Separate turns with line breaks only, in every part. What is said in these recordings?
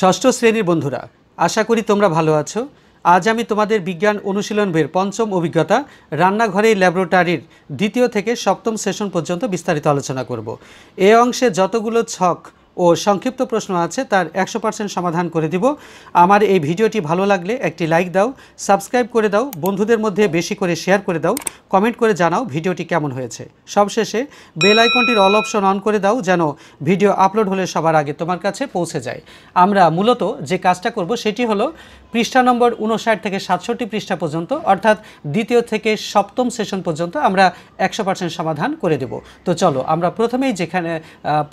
ষষ্ঠ শ্রেণীর বন্ধুরা আশা করি তোমরা ভালো আছো আজ আমি তোমাদের বিজ্ঞান অনুশীলন বইয়ের পঞ্চম অভিজ্ঞতা রান্নাঘরে ল্যাবরেটরির দ্বিতীয় থেকে সপ্তম সেশন পর্যন্ত বিস্তারিত আলোচনা করব এ অংশে যতগুলো ছক ও সংক্ষিপ্ত প্রশ্ন আছে তার একশো পার্সেন্ট সমাধান করে দিব আমার এই ভিডিওটি ভালো লাগলে একটি লাইক দাও সাবস্ক্রাইব করে দাও বন্ধুদের মধ্যে বেশি করে শেয়ার করে দাও কমেন্ট করে জানাও ভিডিওটি কেমন হয়েছে সবশেষে বেল আইকনটির অল অপশন অন করে দাও যেন ভিডিও আপলোড হলে সবার আগে তোমার কাছে পৌঁছে যায় আমরা মূলত যে কাজটা করব সেটি হলো পৃষ্ঠা নম্বর উনষাট থেকে সাতষট্টি পৃষ্ঠা পর্যন্ত অর্থাৎ দ্বিতীয় থেকে সপ্তম সেশন পর্যন্ত আমরা একশো পার্সেন্ট সমাধান করে দেব তো চলো আমরা প্রথমেই যেখানে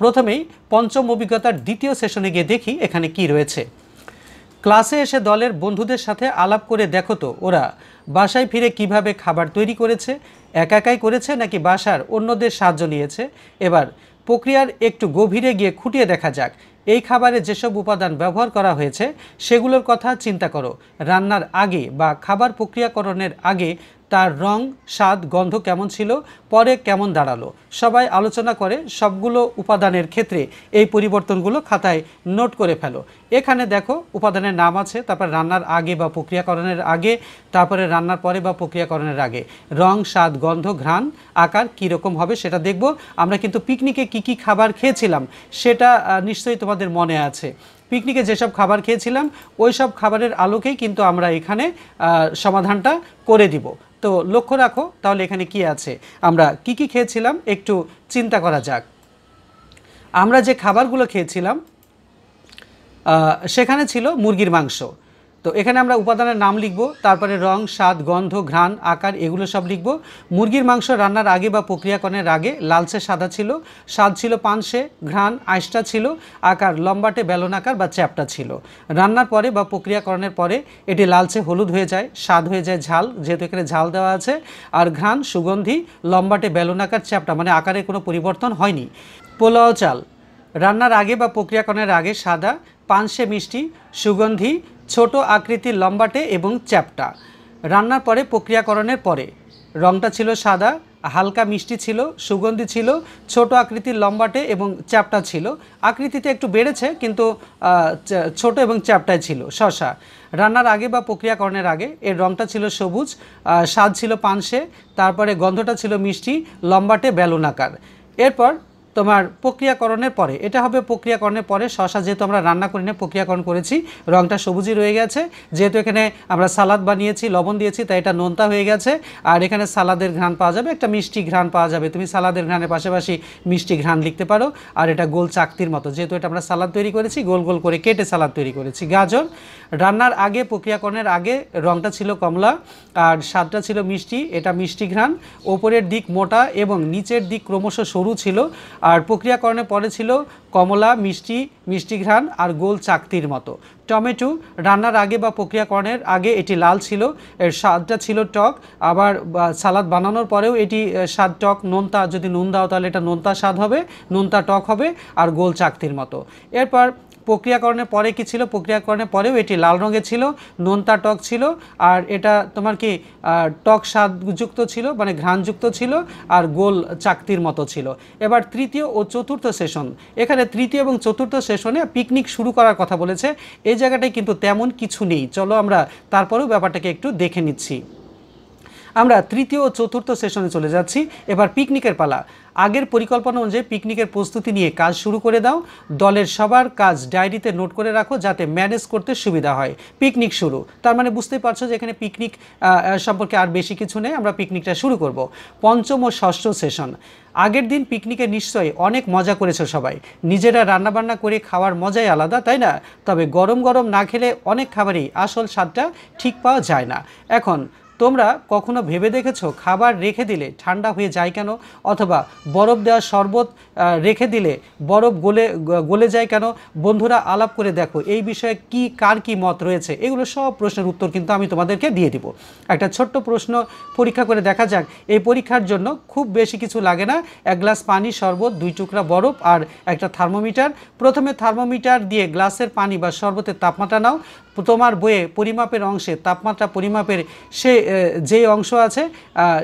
প্রথমেই পঞ্চম অভিজ্ঞতার দ্বিতীয় সেশনে গিয়ে দেখি এখানে কি রয়েছে ক্লাসে এসে দলের বন্ধুদের সাথে আলাপ করে দেখো তো ওরা বাসায় ফিরে কিভাবে খাবার তৈরি করেছে একা একাই করেছে নাকি বাসার অন্যদের সাহায্য নিয়েছে এবার প্রক্রিয়ার একটু গভীরে গিয়ে খুঁটিয়ে দেখা যাক এই খাবারে যেসব উপাদান ব্যবহার করা হয়েছে সেগুলোর কথা চিন্তা করো রান্নার আগে বা খাবার প্রক্রিয়াকরণের আগে তার রং স্বাদ গন্ধ কেমন ছিল পরে কেমন দাঁড়ালো সবাই আলোচনা করে সবগুলো উপাদানের ক্ষেত্রে এই পরিবর্তনগুলো খাতায় নোট করে ফেলো এখানে দেখো উপাদানের নাম আছে তারপর রান্নার আগে বা প্রক্রিয়াকরণের আগে তারপরে রান্নার পরে বা প্রক্রিয়াকরণের আগে রং স্বাদ গন্ধ ঘ্রাণ আকার কীরকম হবে সেটা দেখব আমরা কিন্তু পিকনিকে কি কি খাবার খেয়েছিলাম সেটা নিশ্চয়ই তোমাদের মনে আছে পিকনিকে যেসব খাবার খেয়েছিলাম ওই সব খাবারের আলোকেই কিন্তু আমরা এখানে সমাধানটা করে দিব তো লক্ষ্য রাখো তাহলে এখানে কি আছে আমরা কি কি খেয়েছিলাম একটু চিন্তা করা যাক আমরা যে খাবারগুলো খেয়েছিলাম সেখানে ছিল মুরগির মাংস তো এখানে আমরা উপাদানের নাম লিখব তারপরে রং স্বাদ গন্ধ ঘ্রাণ আকার এগুলো সব লিখব মুরগির মাংস রান্নার আগে বা প্রক্রিয়াকরণের আগে লালচে সাদা ছিল স্বাদ ছিল পানসে ঘ্রাণ আইসটা ছিল আকার লম্বাটে বেলন আকার বা চ্যাপটা ছিল রান্নার পরে বা প্রক্রিয়াকরণের পরে এটি লালচে হলুদ হয়ে যায় স্বাদ হয়ে যায় ঝাল যেহেতু এখানে ঝাল দেওয়া আছে আর ঘ্রাণ সুগন্ধি লম্বাটে বেলন আকার চ্যাপটা মানে আকারে কোনো পরিবর্তন হয়নি পোলাও চাল রান্নার আগে বা প্রক্রিয়াকরণের আগে সাদা পানসে মিষ্টি সুগন্ধি ছোট আকৃতির লম্বাটে এবং চ্যাপটা রান্নার পরে প্রক্রিয়াকরণের পরে রংটা ছিল সাদা হালকা মিষ্টি ছিল সুগন্ধি ছিল ছোট আকৃতির লম্বাটে এবং চ্যাপটা ছিল আকৃতিতে একটু বেড়েছে কিন্তু ছোট এবং চ্যাপটায় ছিল শশা রান্নার আগে বা প্রক্রিয়াকরণের আগে এর রংটা ছিল সবুজ স্বাদ ছিল পানসে তারপরে গন্ধটা ছিল মিষ্টি লম্বাটে বেলুনাকার এরপর তোমার প্রক্রিয়াকরণের পরে এটা হবে প্রক্রিয়াকরণের পরে শশা যেহেতু আমরা রান্না করে নিয়ে প্রক্রিয়াকরণ করেছি রঙটা সবুজই রয়ে গেছে যেহেতু এখানে আমরা সালাদ বানিয়েছি লবণ দিয়েছি তাই এটা নোনতা হয়ে গেছে আর এখানে সালাদের ঘ্রাণ পাওয়া যাবে একটা মিষ্টি ঘ্রাণ পাওয়া যাবে তুমি সালাদের ঘ্রাণের পাশাপাশি মিষ্টি ঘ্রাণ লিখতে পারো আর এটা গোল চাকতির মতো যেহেতু এটা আমরা সালাদ তৈরি করেছি গোল গোল করে কেটে সালাদ তৈরি করেছি গাজর রান্নার আগে প্রক্রিয়াকরণের আগে রঙটা ছিল কমলা আর স্বাদটা ছিল মিষ্টি এটা মিষ্টি ঘ্রাণ ওপরের দিক মোটা এবং নিচের দিক ক্রমশ সরু ছিল আর প্রক্রিয়াকরণের পরে ছিল কমলা মিষ্টি মিষ্টি ঘ্রাণ আর গোল চাকতির মতো টমেটো রান্নার আগে বা প্রক্রিয়াকরণের আগে এটি লাল ছিল এর স্বাদটা ছিল টক আবার সালাদ বানানোর পরেও এটি স্বাদ টক নোনতা যদি নুন দাও তাহলে এটা নোনতা স্বাদ হবে নোনতা টক হবে আর গোল চাকতির মতো এরপর প্রক্রিয়াকরণের পরে কি ছিল প্রক্রিয়াকরণের পরেও এটি লাল রঙের ছিল নোনতা টক ছিল আর এটা তোমার কি টক স্বাদযুক্ত ছিল মানে ঘ্রাণযুক্ত ছিল আর গোল চাকতির মতো ছিল এবার তৃতীয় ও চতুর্থ সেশন এখানে তৃতীয় এবং চতুর্থ সেশনে পিকনিক শুরু করার কথা বলেছে এই জায়গাটায় কিন্তু তেমন কিছু নেই চলো আমরা তারপরেও ব্যাপারটাকে একটু দেখে নিচ্ছি আমরা তৃতীয় ও চতুর্থ সেশনে চলে যাচ্ছি এবার পিকনিকের পালা আগের পরিকল্পনা অনুযায়ী পিকনিকের প্রস্তুতি নিয়ে কাজ শুরু করে দাও দলের সবার কাজ ডায়েরিতে নোট করে রাখো যাতে ম্যানেজ করতে সুবিধা হয় পিকনিক শুরু তার মানে বুঝতে পারছো যে এখানে পিকনিক সম্পর্কে আর বেশি কিছু নেই আমরা পিকনিকটা শুরু করব পঞ্চম ও ষষ্ঠ সেশন আগের দিন পিকনিকে নিশ্চয়ই অনেক মজা করেছো সবাই নিজেরা রান্নাবান্না করে খাওয়ার মজাই আলাদা তাই না তবে গরম গরম না খেলে অনেক খাবারই আসল স্বাদটা ঠিক পাওয়া যায় না এখন তোমরা কখনো ভেবে দেখেছো খাবার রেখে দিলে ঠান্ডা হয়ে যায় কেন অথবা বরফ দেওয়া শরবত রেখে দিলে বরফ গলে গলে যায় কেন বন্ধুরা আলাপ করে দেখো এই বিষয়ে কি কার কি মত রয়েছে এগুলো সব প্রশ্নের উত্তর কিন্তু আমি তোমাদেরকে দিয়ে দিব একটা ছোট্ট প্রশ্ন পরীক্ষা করে দেখা যাক এই পরীক্ষার জন্য খুব বেশি কিছু লাগে না এক গ্লাস পানি শরবত দুই টুকরা বরফ আর একটা থার্মোমিটার প্রথমে থার্মোমিটার দিয়ে গ্লাসের পানি বা শরবতের তাপমাত্রা নাও তোমার বইয়ে পরিমাপের অংশে তাপমাত্রা পরিমাপের সে যে অংশ আছে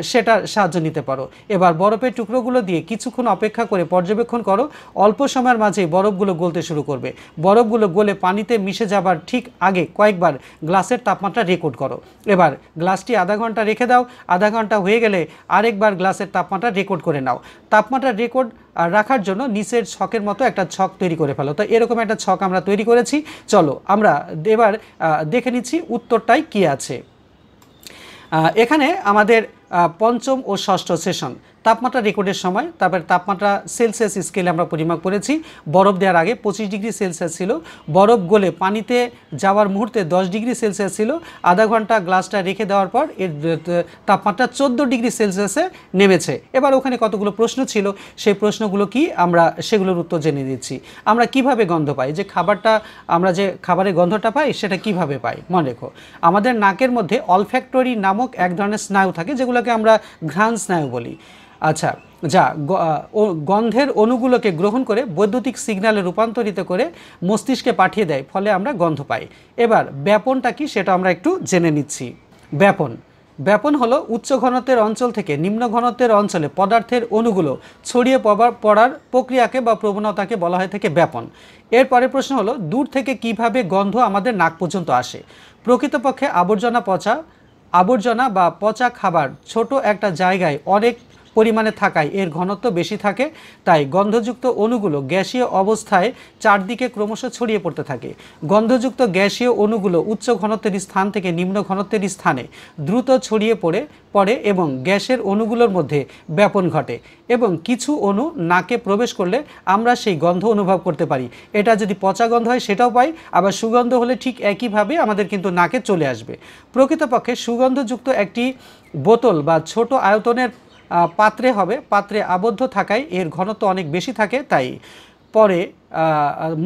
সেটার সাহায্য নিতে পারো এবার বরফের টুকরোগুলো দিয়ে কিছুক্ষণ অপেক্ষা করে পর্যবেক্ষণ করো অল্প সময়ের মাঝে বরফগুলো গলতে শুরু করবে বরফগুলো গলে পানিতে মিশে যাবার ঠিক আগে কয়েকবার গ্লাসের তাপমাত্রা রেকর্ড করো এবার গ্লাসটি আধা ঘন্টা রেখে দাও আধা ঘন্টা হয়ে গেলে আরেকবার গ্লাসের তাপমাত্রা রেকর্ড করে নাও তাপমাত্রা রেকর্ড রাখার জন্য নিচের ছকের মতো একটা ছক তৈরি করে ফেলো তো এরকম একটা ছক আমরা তৈরি করেছি চলো আমরা এবার দেখে নিচ্ছি উত্তরটাই কি আছে এখানে আমাদের পঞ্চম ও ষষ্ঠ সেশন তাপমাত্রা রেকর্ডের সময় তারপরে তাপমাত্রা সেলসিয়াস স্কেলে আমরা পরিমাপ করেছি বরফ দেওয়ার আগে পঁচিশ ডিগ্রি সেলসিয়াস ছিল বরফ গলে পানিতে যাওয়ার মুহূর্তে দশ ডিগ্রি সেলসিয়াস ছিল আধা ঘন্টা গ্লাসটা রেখে দেওয়ার পর এর তাপমাত্রা চোদ্দো ডিগ্রি সেলসিয়াসে নেমেছে এবার ওখানে কতগুলো প্রশ্ন ছিল সেই প্রশ্নগুলো কি আমরা সেগুলোর উত্তর জেনে দিচ্ছি আমরা কিভাবে গন্ধ পাই যে খাবারটা আমরা যে খাবারের গন্ধটা পাই সেটা কিভাবে পাই মনে রেখো আমাদের নাকের মধ্যে অলফ্যাক্টরি নামক এক ধরনের স্নায়ু থাকে যেগুলোকে আমরা ঘ্রাণ স্নায়ু বলি আচ্ছা যা গন্ধের অণুগুলোকে গ্রহণ করে বৈদ্যুতিক সিগন্যালে রূপান্তরিত করে মস্তিষ্কে পাঠিয়ে দেয় ফলে আমরা গন্ধ পাই এবার ব্যাপনটা কি সেটা আমরা একটু জেনে নিচ্ছি ব্যাপন ব্যাপন হলো উচ্চ ঘনত্বের অঞ্চল থেকে নিম্ন ঘনত্বের অঞ্চলে পদার্থের অণুগুলো ছড়িয়ে পড়ার প্রক্রিয়াকে বা প্রবণতাকে বলা হয় থেকে ব্যাপন এরপরে প্রশ্ন হলো দূর থেকে কিভাবে গন্ধ আমাদের নাক পর্যন্ত আসে প্রকৃতপক্ষে আবর্জনা পচা আবর্জনা বা পচা খাবার ছোট একটা জায়গায় অনেক পরিমাণে থাকায় এর ঘনত্ব বেশি থাকে তাই গন্ধযুক্ত অণুগুলো গ্যাসীয় অবস্থায় চারদিকে ক্রমশ ছড়িয়ে পড়তে থাকে গন্ধযুক্ত গ্যাসীয় অণুগুলো উচ্চ ঘনত্বের স্থান থেকে নিম্ন ঘনত্বের স্থানে দ্রুত ছড়িয়ে পড়ে পড়ে এবং গ্যাসের অণুগুলোর মধ্যে ব্যাপন ঘটে এবং কিছু অণু নাকে প্রবেশ করলে আমরা সেই গন্ধ অনুভব করতে পারি এটা যদি পচা গন্ধ হয় সেটাও পাই আবার সুগন্ধ হলে ঠিক একইভাবে আমাদের কিন্তু নাকে চলে আসবে প্রকৃতপক্ষে সুগন্ধযুক্ত একটি বোতল বা ছোট আয়তনের পাত্রে হবে পাত্রে আবদ্ধ থাকায় এর ঘনত্ব অনেক বেশি থাকে তাই পরে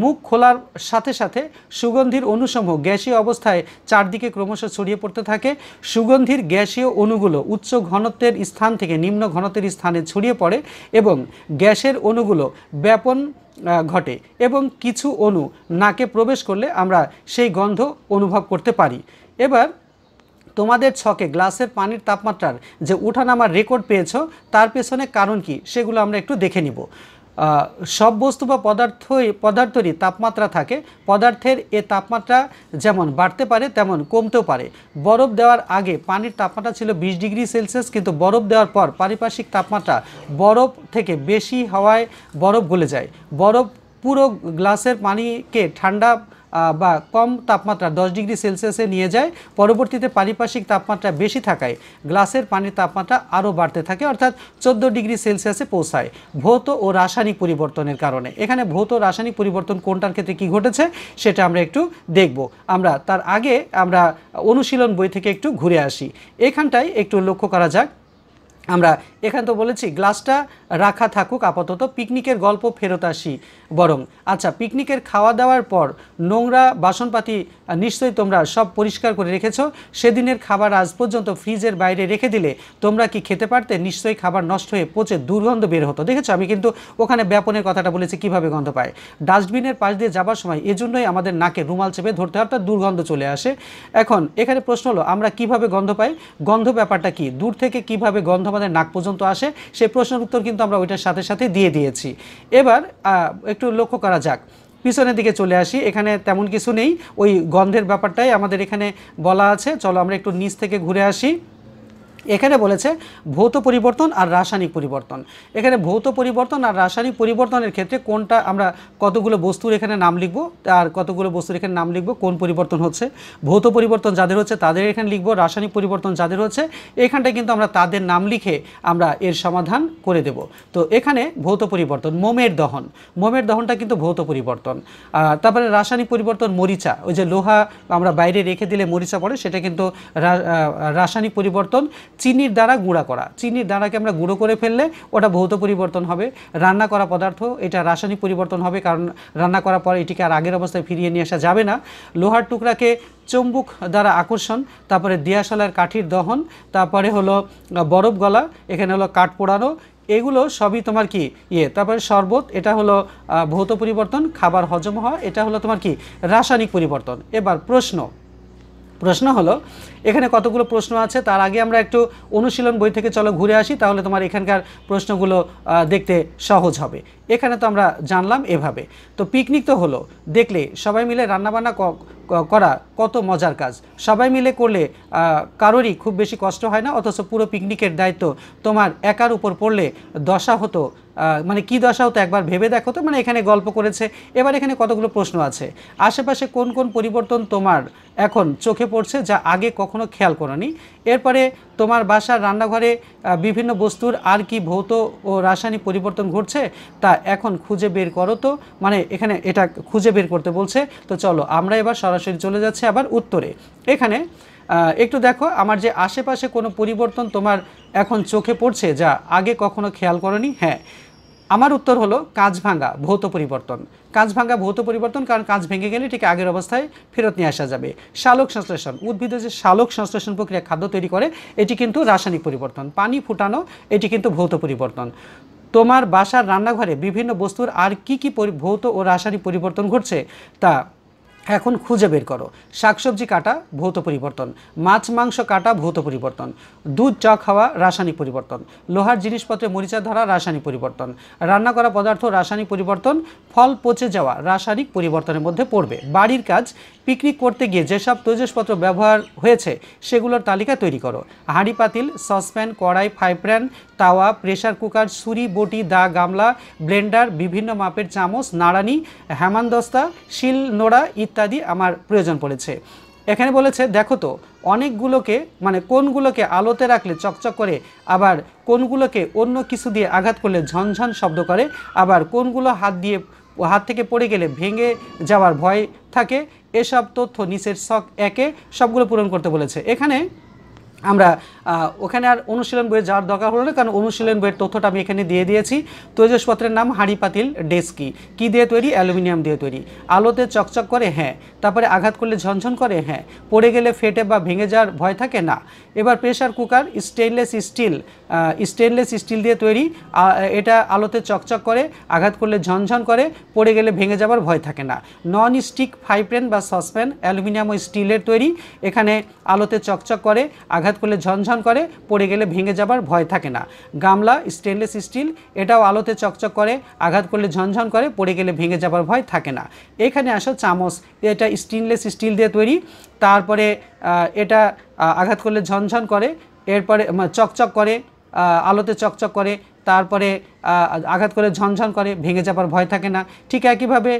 মুখ খোলার সাথে সাথে সুগন্ধির অণুসমূহ গ্যাসীয় অবস্থায় চারদিকে ক্রমশ ছড়িয়ে পড়তে থাকে সুগন্ধির গ্যাসীয় অণুগুলো উচ্চ ঘনত্বের স্থান থেকে নিম্ন ঘনত্বের স্থানে ছড়িয়ে পড়ে এবং গ্যাসের অণুগুলো ব্যাপন ঘটে এবং কিছু অণু নাকে প্রবেশ করলে আমরা সেই গন্ধ অনুভব করতে পারি এবার তোমাদের ছকে গ্লাসের পানির তাপমাত্রার যে উঠানামার রেকর্ড পেয়েছ তার পেছনে কারণ কি সেগুলো আমরা একটু দেখে নিব সব বস্তু বা পদার্থই পদার্থেরই তাপমাত্রা থাকে পদার্থের এ তাপমাত্রা যেমন বাড়তে পারে তেমন কমতেও পারে বরফ দেওয়ার আগে পানির তাপমাত্রা ছিল বিশ ডিগ্রি সেলসিয়াস কিন্তু বরফ দেওয়ার পর পারিপার্শ্বিক তাপমাত্রা বরফ থেকে বেশি হওয়ায় বরফ গলে যায় বরফ পুরো গ্লাসের পানিকে ঠান্ডা বা কম তাপমাত্রা দশ ডিগ্রি সেলসিয়াসে নিয়ে যায় পরবর্তীতে পারিপার্শ্বিক তাপমাত্রা বেশি থাকায় গ্লাসের পানির তাপমাত্রা আরও বাড়তে থাকে অর্থাৎ চোদ্দো ডিগ্রি সেলসিয়াসে পৌঁছায় ভৌত ও রাসায়নিক পরিবর্তনের কারণে এখানে ভৌত রাসায়নিক পরিবর্তন কোনটার ক্ষেত্রে কি ঘটেছে সেটা আমরা একটু দেখব আমরা তার আগে আমরা অনুশীলন বই থেকে একটু ঘুরে আসি এখানটায় একটু লক্ষ্য করা যাক আমরা এখানে তো বলেছি গ্লাসটা রাখা থাকুক আপাতত পিকনিকের গল্প ফেরত আসি বরং আচ্ছা পিকনিকের খাওয়া দাওয়ার পর নোংরা বাসনপাতি নিশ্চয়ই তোমরা সব পরিষ্কার করে রেখেছো সেদিনের খাবার আজ পর্যন্ত ফ্রিজের বাইরে রেখে দিলে তোমরা কি খেতে পারতে নিশ্চয়ই খাবার নষ্ট হয়ে পচে দুর্গন্ধ বের হতো দেখেছো আমি কিন্তু ওখানে ব্যাপনের কথাটা বলেছি কিভাবে গন্ধ পায় ডাস্টবিনের পাশ দিয়ে যাবার সময় এজন্যই আমাদের নাকে রুমাল চেপে ধরতে হয় অর্থাৎ দুর্গন্ধ চলে আসে এখন এখানে প্রশ্ন হলো আমরা কিভাবে গন্ধ পাই গন্ধ ব্যাপারটা কি দূর থেকে কিভাবে গন্ধ আমাদের নাক পর্যন্ত আসে সেই প্রশ্নের উত্তর কিন্তু আমরা ওইটার সাথে সাথে দিয়ে দিয়েছি এবার একটু লক্ষ্য করা যাক পিছনের দিকে চলে আসি এখানে তেমন কিছু নেই ওই গন্ধের ব্যাপারটাই আমাদের এখানে বলা আছে চলো আমরা একটু নিচ থেকে ঘুরে আসি এখানে বলেছে ভৌত পরিবর্তন আর রাসায়নিক পরিবর্তন এখানে ভৌত পরিবর্তন আর রাসায়নিক পরিবর্তনের ক্ষেত্রে কোনটা আমরা কতগুলো বস্তুর এখানে নাম লিখব আর কতগুলো বস্তুর এখানে নাম লিখব কোন পরিবর্তন হচ্ছে ভৌত পরিবর্তন যাদের হচ্ছে তাদের এখানে লিখব রাসায়নিক পরিবর্তন যাদের হচ্ছে এখানটা কিন্তু আমরা তাদের নাম লিখে আমরা এর সমাধান করে দেব তো এখানে ভৌত পরিবর্তন মোমের দহন মোমের দহনটা কিন্তু ভৌত পরিবর্তন তারপরে রাসায়নিক পরিবর্তন মরিচা ওই যে লোহা আমরা বাইরে রেখে দিলে মরিচা পড়ে সেটা কিন্তু রাসায়নিক পরিবর্তন চিনির দ্বারা গুঁড়া করা চিনির দ্বারাকে আমরা গুঁড়ো করে ফেললে ওটা ভৌত পরিবর্তন হবে রান্না করা পদার্থ এটা রাসায়নিক পরিবর্তন হবে কারণ রান্না করার পর এটিকে আর আগের অবস্থায় ফিরিয়ে নিয়ে আসা যাবে না লোহার টুকরাকে চম্বুক দ্বারা আকর্ষণ তারপরে দিয়াশালার কাঠির দহন তারপরে হলো বরফ গলা এখানে হলো কাঠ পোড়ানো এগুলো সবই তোমার কি ইয়ে তারপরে শরবত এটা হলো ভৌত পরিবর্তন খাবার হজম হওয়া এটা হলো তোমার কি রাসায়নিক পরিবর্তন এবার প্রশ্ন প্রশ্ন হলো এখানে কতগুলো প্রশ্ন আছে তার আগে আমরা একটু অনুশীলন বই থেকে চলো ঘুরে আসি তাহলে তোমার এখানকার প্রশ্নগুলো দেখতে সহজ হবে এখানে তো আমরা জানলাম এভাবে তো পিকনিক তো হলো দেখলে সবাই মিলে রান্নাবান্না করা কত মজার কাজ সবাই মিলে করলে কারোরই খুব বেশি কষ্ট হয় না অথচ পুরো পিকনিকের দায়িত্ব তোমার একার উপর পড়লে দশা হতো মানে কি দশা হতো একবার ভেবে দেখো তো মানে এখানে গল্প করেছে এবার এখানে কতগুলো প্রশ্ন আছে আশেপাশে কোন কোন পরিবর্তন তোমার এখন চোখে পড়ছে যা আগে কখনো খেয়াল করনি এরপরে তোমার বাসার রান্নাঘরে বিভিন্ন বস্তুর আর কি ভৌত ও রাসায়নিক পরিবর্তন ঘটছে তা এখন খুঁজে বের করো তো মানে এখানে এটা খুঁজে বের করতে বলছে তো চলো আমরা এবার সরাসরি চলে যাচ্ছি আবার উত্তরে এখানে একটু দেখো আমার যে আশেপাশে কোনো পরিবর্তন তোমার এখন চোখে পড়ছে যা আগে কখনো খেয়াল করনি হ্যাঁ আমার উত্তর হলো কাজ ভাঙা ভৌত পরিবর্তন কাজ ভাঙা ভৌত পরিবর্তন কারণ কাজ ভেঙে গেলে ঠিক আগের অবস্থায় ফেরত নিয়ে আসা যাবে শালক সংশ্লেষণ উদ্ভিদের যে শালক সংশ্লেষণ প্রক্রিয়া খাদ্য তৈরি করে এটি কিন্তু রাসায়নিক পরিবর্তন পানি ফুটানো এটি কিন্তু ভৌত পরিবর্তন তোমার বাসার রান্নাঘরে বিভিন্ন বস্তুর আর কি কি ভৌত ও রাসায়নিক পরিবর্তন ঘটছে তা এখন খুঁজে বের করো শাকসবজি কাটা ভৌত পরিবর্তন মাছ মাংস কাটা ভৌত পরিবর্তন দুধ চা খাওয়া রাসায়নিক পরিবর্তন লোহার জিনিসপত্রে মরিচা ধরা রাসায়নিক পরিবর্তন রান্না করা পদার্থ রাসায়নিক পরিবর্তন ফল পচে যাওয়া রাসায়নিক পরিবর্তনের মধ্যে পড়বে বাড়ির কাজ পিকনিক করতে গিয়ে যেসব তৈজসপত্র ব্যবহার হয়েছে সেগুলোর তালিকা তৈরি করো হাঁড়ি পাতিল সসপ্যান কড়াই ফাইপ্যান তাওয়া প্রেশার কুকার ছুরি বটি দা গামলা ব্লেন্ডার বিভিন্ন মাপের চামচ নাড়ানি হ্যামানদস্তা শিল নোড়া ইত্যাদি ইত্যাদি আমার প্রয়োজন পড়েছে এখানে বলেছে দেখো তো অনেকগুলোকে মানে কোনগুলোকে আলোতে রাখলে চকচক করে আবার কোনগুলোকে অন্য কিছু দিয়ে আঘাত করলে ঝনঝন শব্দ করে আবার কোনগুলো হাত দিয়ে হাত থেকে পড়ে গেলে ভেঙে যাওয়ার ভয় থাকে এসব তথ্য নিচের শখ একে সবগুলো পূরণ করতে বলেছে এখানে আমরা ওখানে আর অনুশীলন বইয়ের যাওয়ার দরকার হলো না কারণ অনুশীলন বইয়ের তথ্যটা আমি এখানে দিয়ে দিয়েছি তৈজসপত্রের নাম হাঁড়ি পাতিল ডেস্কি কি দিয়ে তৈরি অ্যালুমিনিয়াম দিয়ে তৈরি আলোতে চকচক করে হ্যাঁ তারপরে আঘাত করলে ঝনঝন করে হ্যাঁ পড়ে গেলে ফেটে বা ভেঙে যাওয়ার ভয় থাকে না এবার pressure cooker stainless steel stainless steel দিয়ে তৈরি এটা আলোতে চকচক করে আঘাত করলে ঝনঝন করে পড়ে গেলে ভেঙে যাবার ভয় থাকে না নন স্টিক ফ্রাইপ্যান বা সসপ্যান অ্যালুমিনিয়াম ও স্টিলের তৈরি এখানে আলোতে চকচক করে আঘাত আঘাত করলে ঝনঝন করে পড়ে গেলে ভেঙে যাবার ভয় থাকে না গামলা স্টেনলেস স্টিল এটাও আলোতে চকচক করে আঘাত করলে ঝনঝন করে পড়ে গেলে ভেঙে যাবার ভয় থাকে না এখানে আসো চামচ এটা স্টেনলেস স্টিল দিয়ে তৈরি তারপরে এটা আঘাত করলে ঝনঝন করে এরপরে চকচক করে আলোতে চকচক করে তারপরে আঘাত করে ঝনঝন করে ভেঙে যাবার ভয় থাকে না ঠিক একইভাবে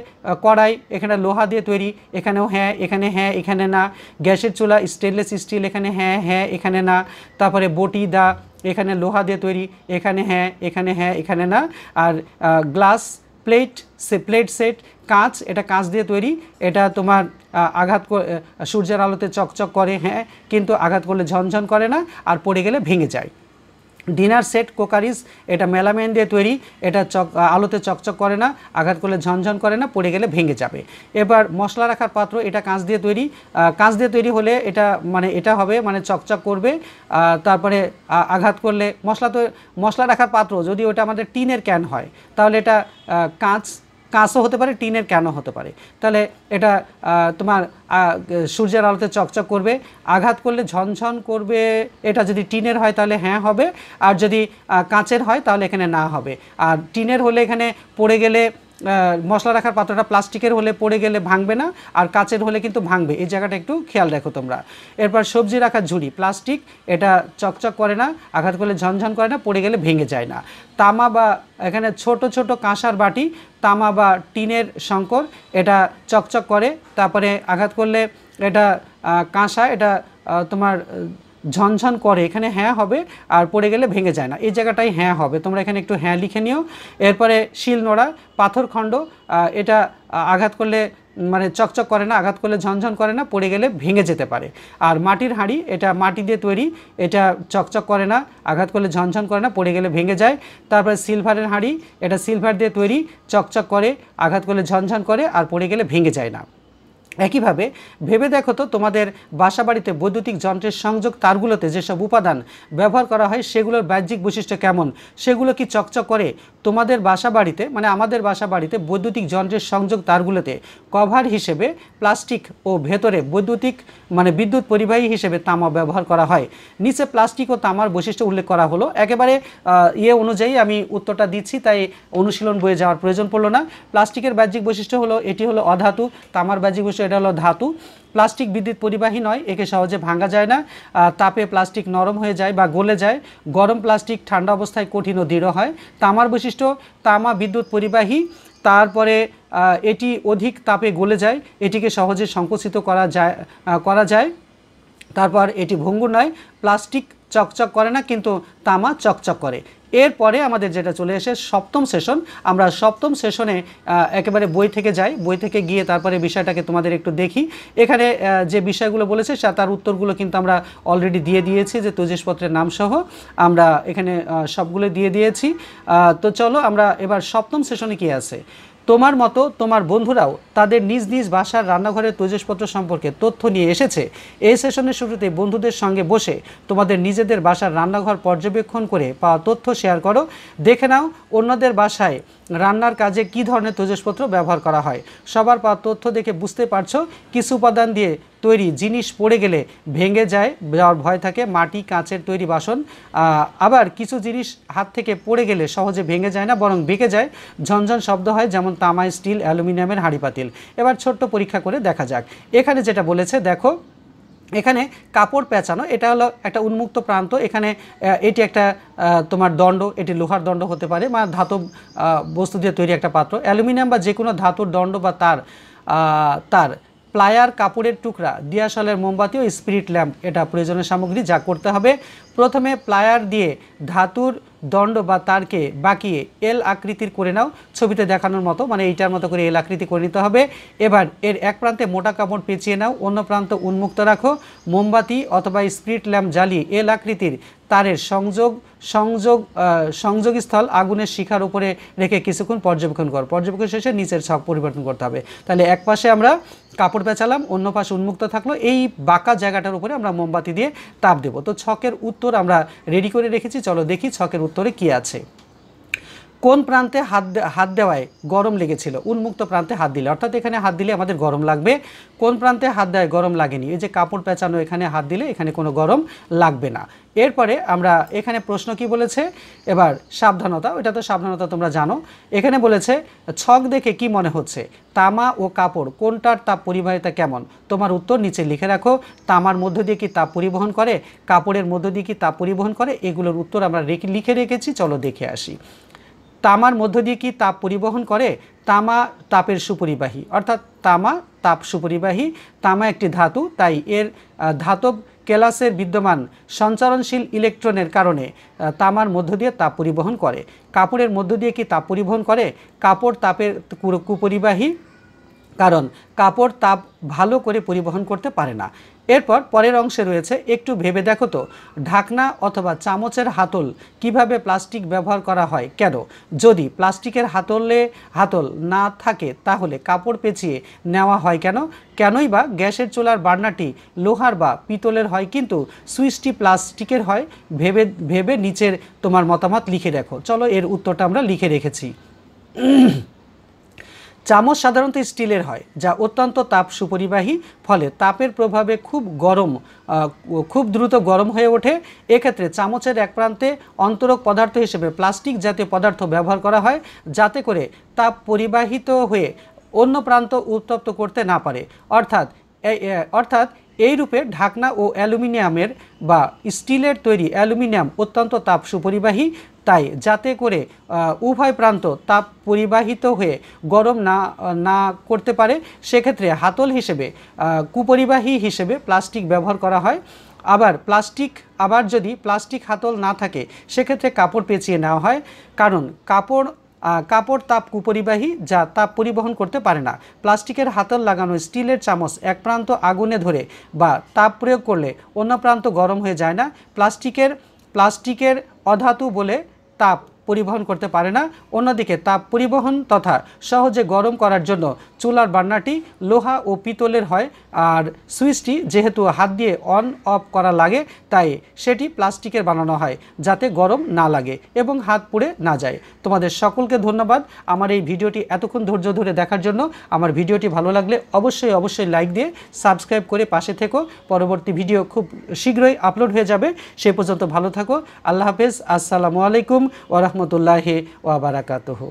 কড়াই এখানে লোহা দিয়ে তৈরি এখানেও হ্যাঁ এখানে হ্যাঁ এখানে না গ্যাসের চুলা স্টেনলেস স্টিল এখানে হ্যাঁ হ্যাঁ এখানে না তারপরে বটি দা এখানে লোহা দিয়ে তৈরি এখানে হ্যাঁ এখানে হ্যাঁ এখানে না আর গ্লাস প্লেট সে প্লেট সেট কাঁচ এটা কাঁচ দিয়ে তৈরি এটা তোমার আঘাত সূর্যের আলোতে চকচক করে হ্যাঁ কিন্তু আঘাত করলে ঝনঝন করে না আর পড়ে গেলে ভেঙে যায় ডিনার সেট কোকারিস এটা মেলামেন দিয়ে তৈরি এটা চক আলোতে চকচক করে না আঘাত করলে ঝনঝন করে না পড়ে গেলে ভেঙে যাবে এবার মশলা রাখার পাত্র এটা কাঁচ দিয়ে তৈরি কাঁচ দিয়ে তৈরি হলে এটা মানে এটা হবে মানে চকচক করবে তারপরে আঘাত করলে মশলা তো মশলা রাখার পাত্র যদি ওটা আমাদের টিনের ক্যান হয় তাহলে এটা কাঁচ কাঁচও হতে পারে টিনের কেন হতে পারে তাহলে এটা তোমার সূর্যের আলোতে চকচক করবে আঘাত করলে ঝনঝন করবে এটা যদি টিনের হয় তাহলে হ্যাঁ হবে আর যদি কাঁচের হয় তাহলে এখানে না হবে আর টিনের হলে এখানে পড়ে গেলে মশলা রাখার পাত্রটা প্লাস্টিকের হলে পড়ে গেলে ভাঙবে না আর কাচের হলে কিন্তু ভাঙবে এই জায়গাটা একটু খেয়াল রাখো তোমরা এরপর সবজি রাখার ঝুড়ি প্লাস্টিক এটা চকচক করে না আঘাত করলে ঝনঝন করে না পড়ে গেলে ভেঙে যায় না তামা বা এখানে ছোট ছোট কাঁসার বাটি তামা বা টিনের শঙ্কর এটা চকচক করে তারপরে আঘাত করলে এটা কাঁসা এটা তোমার ঝনঝন করে এখানে হ্যাঁ হবে আর পড়ে গেলে ভেঙে যায় না এই জায়গাটাই হ্যাঁ হবে তোমরা এখানে একটু হ্যাঁ লিখে নিও এরপরে শিলনোড়া পাথরখণ্ড এটা আঘাত করলে মানে চকচক করে না আঘাত করলে ঝনঝন করে না পড়ে গেলে ভেঙে যেতে পারে আর মাটির হাঁড়ি এটা মাটি দিয়ে তৈরি এটা চকচক করে না আঘাত করলে ঝনঝন করে না পড়ে গেলে ভেঙে যায় তারপরে সিলভারের হাঁড়ি এটা সিলভার দিয়ে তৈরি চকচক করে আঘাত করলে ঝনঝন করে আর পড়ে গেলে ভেঙে যায় না একইভাবে ভেবে দেখো তো তোমাদের বাসাবাড়িতে বৈদ্যুতিক যন্ত্রের সংযোগ তারগুলোতে যেসব উপাদান ব্যবহার করা হয় সেগুলোর বাহ্যিক বৈশিষ্ট্য কেমন সেগুলো কি চকচক করে তোমাদের বাসাবাড়িতে মানে আমাদের বাসাবাড়িতে বৈদ্যুতিক যন্ত্রের সংযোগ তারগুলোতে কভার হিসেবে প্লাস্টিক ও ভেতরে বৈদ্যুতিক মানে বিদ্যুৎ পরিবাহী হিসেবে তামা ব্যবহার করা হয় নিচে প্লাস্টিক ও তামার বৈশিষ্ট্য উল্লেখ করা হলো একেবারে ইয়ে অনুযায়ী আমি উত্তরটা দিচ্ছি তাই অনুশীলন বয়ে যাওয়ার প্রয়োজন পড়লো না প্লাস্টিকের বাহ্যিক বৈশিষ্ট্য হলো এটি হলো অধাতু তামার বাহ্যিক বৈশিষ্ট্য এটা হলো ধাতু প্লাস্টিক বিদ্যুৎ পরিবাহী নয় একে সহজে ভাঙা যায় না তাপে প্লাস্টিক নরম হয়ে যায় বা গলে যায় গরম প্লাস্টিক ঠান্ডা অবস্থায় কঠিন ও দৃঢ় হয় তামার বৈশিষ্ট্য তামা বিদ্যুৎ পরিবাহী তারপরে এটি অধিক তাপে গলে যায় এটিকে সহজে সংকুচিত করা যায় করা যায় তারপর এটি ভঙ্গুর নয় প্লাস্টিক চকচক করে না কিন্তু তামা চকচক করে এরপরে আমাদের যেটা চলে এসে সপ্তম সেশন আমরা সপ্তম সেশনে একেবারে বই থেকে যাই বই থেকে গিয়ে তারপরে বিষয়টাকে তোমাদের একটু দেখি এখানে যে বিষয়গুলো বলেছে তার উত্তরগুলো কিন্তু আমরা অলরেডি দিয়ে দিয়েছি যে তজিসপত্রের নামসহ আমরা এখানে সবগুলো দিয়ে দিয়েছি তো চলো আমরা এবার সপ্তম সেশনে কি আছে তোমার মতো তোমার বন্ধুরাও তাদের নিজ নিজ বাসার রান্নাঘরের তৈজসপত্র সম্পর্কে তথ্য নিয়ে এসেছে এই সেশনের শুরুতে বন্ধুদের সঙ্গে বসে তোমাদের নিজেদের বাসার রান্নাঘর পর্যবেক্ষণ করে পাওয়া তথ্য শেয়ার করো দেখে নাও অন্যদের বাসায় রান্নার কাজে কি ধরনের তেজসপত্র ব্যবহার করা হয় সবার পা তথ্য দেখে বুঝতে পারছো কিছু উপাদান দিয়ে তৈরি জিনিস পড়ে গেলে ভেঙে যায় যাওয়ার ভয় থাকে মাটি কাঁচের তৈরি বাসন আবার কিছু জিনিস হাত থেকে পড়ে গেলে সহজে ভেঙে যায় না বরং বেঁকে যায় ঝনঝন শব্দ হয় যেমন তামা স্টিল অ্যালুমিনিয়ামের হাঁড়ি পাতিল এবার ছোট্ট পরীক্ষা করে দেখা যাক এখানে যেটা বলেছে দেখো এখানে কাপড় পেঁচানো এটা হলো একটা উন্মুক্ত প্রান্ত এখানে এটি একটা তোমার দণ্ড এটি লোহার দণ্ড হতে পারে বা ধাতব বস্তু দিয়ে তৈরি একটা পাত্র অ্যালুমিনিয়াম বা যে কোনো ধাতুর দণ্ড বা তার তার প্লায়ার কাপড়ের টুকরা দিয়াশলের মোমবাতি ও স্পিরিট ল্যাম্প এটা প্রয়োজনীয় সামগ্রী যা করতে হবে প্রথমে প্লায়ার দিয়ে ধাতুর দণ্ড বা তারকে বাঁকিয়ে এল আকৃতির করে নাও ছবিতে দেখানোর মতো মানে এইটার মতো করে এল আকৃতি করে নিতে হবে এবার এর এক প্রান্তে মোটা কাপড় পেঁচিয়ে নাও অন্য প্রান্ত উন্মুক্ত রাখো মোমবাতি অথবা স্প্রিট ল্যাম্প জ্বালিয়ে এল আকৃতির তারের সংযোগ সংযোগ সংযোগস্থল আগুনের শিখার উপরে রেখে কিছুক্ষণ পর্যবেক্ষণ কর পর্যবেক্ষণ শেষে নিচের ছক পরিবর্তন করতে হবে তাহলে এক পাশে আমরা কাপড় পেঁচালাম অন্য পাশে উন্মুক্ত থাকলো এই বাঁকা জায়গাটার উপরে আমরা মোমবাতি দিয়ে তাপ দেবো তো ছকের উত্তর আমরা রেডি করে রেখেছি চলো দেখি ছকের উত্তরে কি আছে কোন প্রান্তে হাত হাত দেওয়ায় গরম লেগেছিল উন্মুক্ত প্রান্তে হাত দিলে অর্থাৎ এখানে হাত দিলে আমাদের গরম লাগবে কোন প্রান্তে হাত দেওয়ায় গরম লাগেনি এই যে কাপড় পেঁচানো এখানে হাত দিলে এখানে কোনো গরম লাগবে না এরপরে আমরা এখানে প্রশ্ন কি বলেছে এবার সাবধানতা ওটা তো সাবধানতা তোমরা জানো এখানে বলেছে ছক দেখে কি মনে হচ্ছে তামা ও কাপড় কোনটার তাপ পরিবাহিতা কেমন তোমার উত্তর নিচে লিখে রাখো তামার মধ্য দিয়ে কি তাপ পরিবহন করে কাপড়ের মধ্য দিয়ে কি তাপ পরিবহন করে এগুলোর উত্তর আমরা লিখে রেখেছি চলো দেখে আসি তামার মধ্য দিয়ে কি তাপ পরিবহন করে তামা তাপের সুপরিবাহী অর্থাৎ তামা তাপ সুপরিবাহী তামা একটি ধাতু তাই এর ধাতব কেলাসের বিদ্যমান সঞ্চারণশীল ইলেকট্রনের কারণে তামার মধ্য দিয়ে তাপ পরিবহন করে কাপড়ের মধ্য দিয়ে কি তাপ পরিবহন করে কাপড় তাপের কুপরিবাহী কারণ কাপড় তাপ ভালো করে পরিবহন করতে পারে না এরপর পরের অংশে রয়েছে একটু ভেবে দেখো তো ঢাকনা অথবা চামচের হাতল কিভাবে প্লাস্টিক ব্যবহার করা হয় কেন যদি প্লাস্টিকের হাতলে হাতল না থাকে তাহলে কাপড় পেঁচিয়ে নেওয়া হয় কেন কেনই বা গ্যাসের চুলার বার্নাটি লোহার বা পিতলের হয় কিন্তু সুইচটি প্লাস্টিকের হয় ভেবে ভেবে নিচের তোমার মতামত লিখে দেখো চলো এর উত্তরটা আমরা লিখে রেখেছি চামচ সাধারণত স্টিলের হয় যা অত্যন্ত তাপ সুপরিবাহী ফলে তাপের প্রভাবে খুব গরম খুব দ্রুত গরম হয়ে ওঠে এক্ষেত্রে চামচের এক প্রান্তে অন্তরক পদার্থ হিসেবে প্লাস্টিক জাতীয় পদার্থ ব্যবহার করা হয় যাতে করে তাপ পরিবাহিত হয়ে অন্য প্রান্ত উত্তপ্ত করতে না পারে অর্থাৎ অর্থাৎ এই রূপে ঢাকনা ও অ্যালুমিনিয়ামের বা স্টিলের তৈরি অ্যালুমিনিয়াম অত্যন্ত তাপ সুপরিবাহী তাই যাতে করে উভয় প্রান্ত তাপ পরিবাহিত হয়ে গরম না না করতে পারে সেক্ষেত্রে হাতল হিসেবে কুপরিবাহী হিসেবে প্লাস্টিক ব্যবহার করা হয় আবার প্লাস্টিক আবার যদি প্লাস্টিক হাতল না থাকে সেক্ষেত্রে কাপড় পেঁচিয়ে নেওয়া হয় কারণ কাপড় কাপড় তাপ কুপরিবাহী যা তাপ পরিবহন করতে পারে না প্লাস্টিকের হাতল লাগানো স্টিলের চামচ এক প্রান্ত আগুনে ধরে বা তাপ প্রয়োগ করলে অন্য প্রান্ত গরম হয়ে যায় না প্লাস্টিকের প্লাস্টিকের অধাতু বলে তাপ পরিবহন করতে পারে না অন্যদিকে তাপ পরিবহন তথা সহজে গরম করার জন্য চুলার বান্নাটি লোহা ও পিতলের হয় আর সুইচটি যেহেতু হাত দিয়ে অন অফ করা লাগে তাই সেটি প্লাস্টিকের বানানো হয় যাতে গরম না লাগে এবং হাত পুড়ে না যায় তোমাদের সকলকে ধন্যবাদ আমার এই ভিডিওটি এতক্ষণ ধৈর্য ধরে দেখার জন্য আমার ভিডিওটি ভালো লাগলে অবশ্যই অবশ্যই লাইক দিয়ে সাবস্ক্রাইব করে পাশে থেকো পরবর্তী ভিডিও খুব শীঘ্রই আপলোড হয়ে যাবে সে পর্যন্ত ভালো থাকো আল্লাহ হাফেজ আসসালামু আলাইকুম ওরা রহমতুল্লাহ ওয়াবারাকাতহু